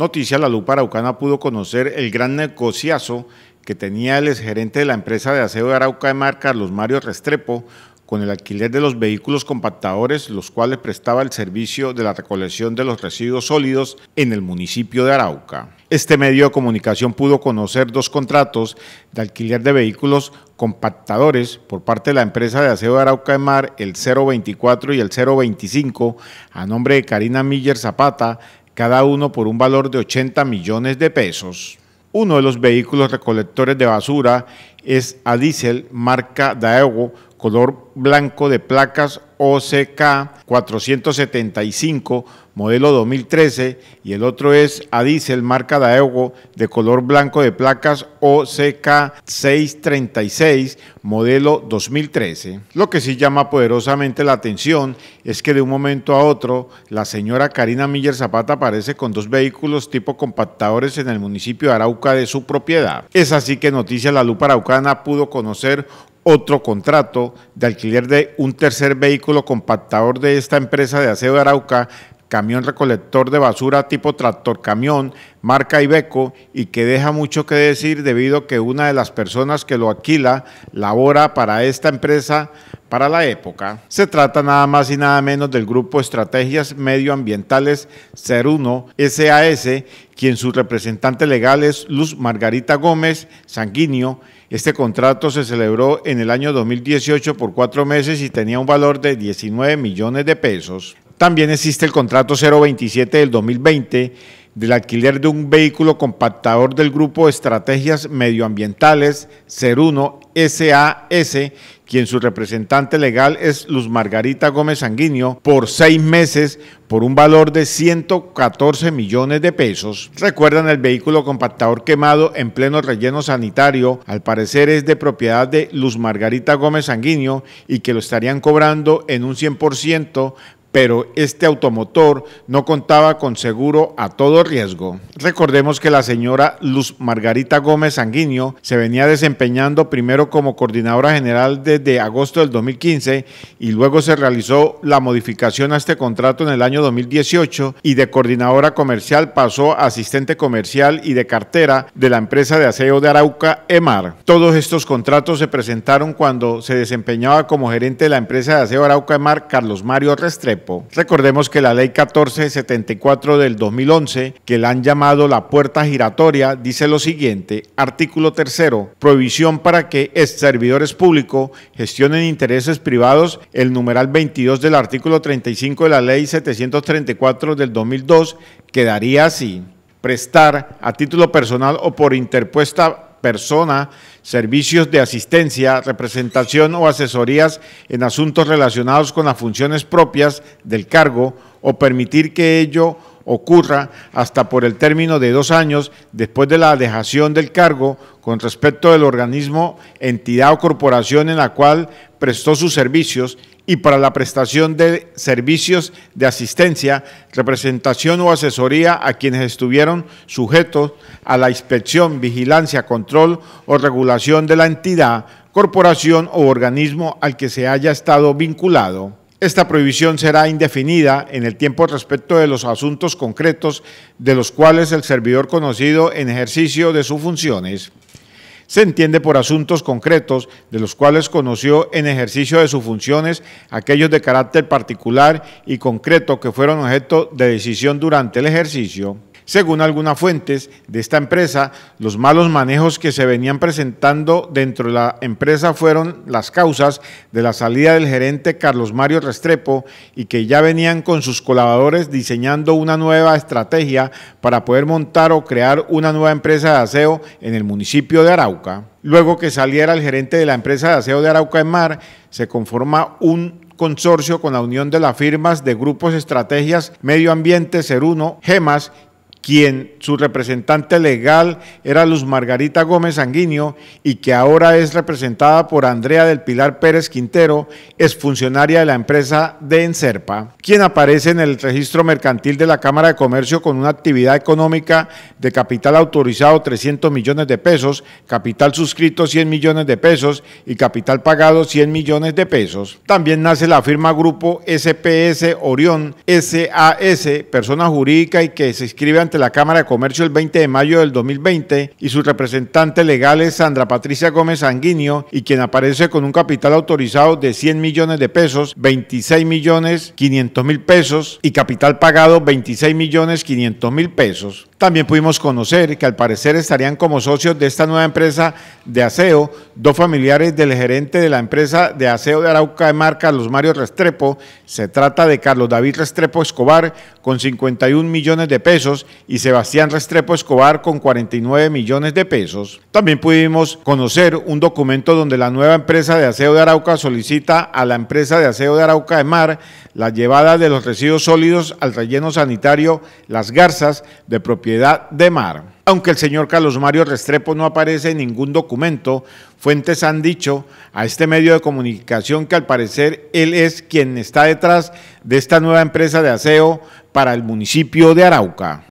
Noticia, la Lupa Araucana pudo conocer el gran negociazo que tenía el gerente de la empresa de aseo de Arauca de Mar, Carlos Mario Restrepo, con el alquiler de los vehículos compactadores, los cuales prestaba el servicio de la recolección de los residuos sólidos en el municipio de Arauca. Este medio de comunicación pudo conocer dos contratos de alquiler de vehículos compactadores por parte de la empresa de aseo de Arauca de Mar, el 024 y el 025, a nombre de Karina Miller Zapata, cada uno por un valor de 80 millones de pesos. Uno de los vehículos recolectores de basura es a diésel marca Daewoo color blanco de placas OCK 475 modelo 2013, y el otro es a diésel marca Daewoo de color blanco de placas OCK636, modelo 2013. Lo que sí llama poderosamente la atención es que de un momento a otro la señora Karina Miller Zapata aparece con dos vehículos tipo compactadores en el municipio de Arauca de su propiedad. Es así que Noticias La Lupa Araucana pudo conocer otro contrato de alquiler de un tercer vehículo compactador de esta empresa de aseo de Arauca camión recolector de basura tipo tractor camión, marca Ibeco, y que deja mucho que decir debido a que una de las personas que lo alquila labora para esta empresa para la época. Se trata nada más y nada menos del grupo Estrategias Medioambientales CERUNO SAS, quien su representante legal es Luz Margarita Gómez Sanguíneo. Este contrato se celebró en el año 2018 por cuatro meses y tenía un valor de 19 millones de pesos. También existe el contrato 027 del 2020 del alquiler de un vehículo compactador del grupo Estrategias Medioambientales 01 SAS, quien su representante legal es Luz Margarita Gómez Sanguíneo, por seis meses por un valor de 114 millones de pesos. Recuerdan el vehículo compactador quemado en pleno relleno sanitario, al parecer es de propiedad de Luz Margarita Gómez Sanguíneo y que lo estarían cobrando en un 100% pero este automotor no contaba con seguro a todo riesgo. Recordemos que la señora Luz Margarita Gómez Sanguinio se venía desempeñando primero como coordinadora general desde agosto del 2015 y luego se realizó la modificación a este contrato en el año 2018 y de coordinadora comercial pasó a asistente comercial y de cartera de la empresa de aseo de Arauca, EMAR. Todos estos contratos se presentaron cuando se desempeñaba como gerente de la empresa de aseo Arauca, EMAR, Carlos Mario Restrepo. Recordemos que la ley 1474 del 2011, que la han llamado la puerta giratoria, dice lo siguiente, artículo tercero, prohibición para que servidores públicos gestionen intereses privados, el numeral 22 del artículo 35 de la ley 734 del 2002, quedaría así prestar a título personal o por interpuesta persona, servicios de asistencia, representación o asesorías en asuntos relacionados con las funciones propias del cargo o permitir que ello ocurra hasta por el término de dos años después de la dejación del cargo con respecto del organismo, entidad o corporación en la cual prestó sus servicios y para la prestación de servicios de asistencia, representación o asesoría a quienes estuvieron sujetos a la inspección, vigilancia, control o regulación de la entidad, corporación o organismo al que se haya estado vinculado. Esta prohibición será indefinida en el tiempo respecto de los asuntos concretos de los cuales el servidor conocido en ejercicio de sus funciones se entiende por asuntos concretos de los cuales conoció en ejercicio de sus funciones aquellos de carácter particular y concreto que fueron objeto de decisión durante el ejercicio según algunas fuentes de esta empresa, los malos manejos que se venían presentando dentro de la empresa fueron las causas de la salida del gerente Carlos Mario Restrepo y que ya venían con sus colaboradores diseñando una nueva estrategia para poder montar o crear una nueva empresa de aseo en el municipio de Arauca. Luego que saliera el gerente de la empresa de aseo de Arauca en Mar, se conforma un consorcio con la unión de las firmas de grupos estrategias Medio Ambiente, Ceruno, GEMAS quien su representante legal era Luz Margarita Gómez Sanguinio y que ahora es representada por Andrea del Pilar Pérez Quintero, funcionaria de la empresa de Encerpa, quien aparece en el registro mercantil de la Cámara de Comercio con una actividad económica de capital autorizado 300 millones de pesos, capital suscrito 100 millones de pesos y capital pagado 100 millones de pesos. También nace la firma Grupo SPS Orión SAS, persona jurídica y que se inscribe ante la Cámara de Comercio el 20 de mayo del 2020 y su representante legal es Sandra Patricia Gómez Sanguinio y quien aparece con un capital autorizado de 100 millones de pesos, 26 millones 500 mil pesos y capital pagado 26 millones 500 mil pesos. También pudimos conocer que al parecer estarían como socios de esta nueva empresa de aseo dos familiares del gerente de la empresa de aseo de Arauca de marca Los Mario Restrepo. Se trata de Carlos David Restrepo Escobar con 51 millones de pesos y Sebastián Restrepo Escobar con 49 millones de pesos. También pudimos conocer un documento donde la nueva empresa de aseo de Arauca solicita a la empresa de aseo de Arauca de Mar la llevada de los residuos sólidos al relleno sanitario Las Garzas de propiedad de Mar. Aunque el señor Carlos Mario Restrepo no aparece en ningún documento, fuentes han dicho a este medio de comunicación que al parecer él es quien está detrás de esta nueva empresa de aseo para el municipio de Arauca.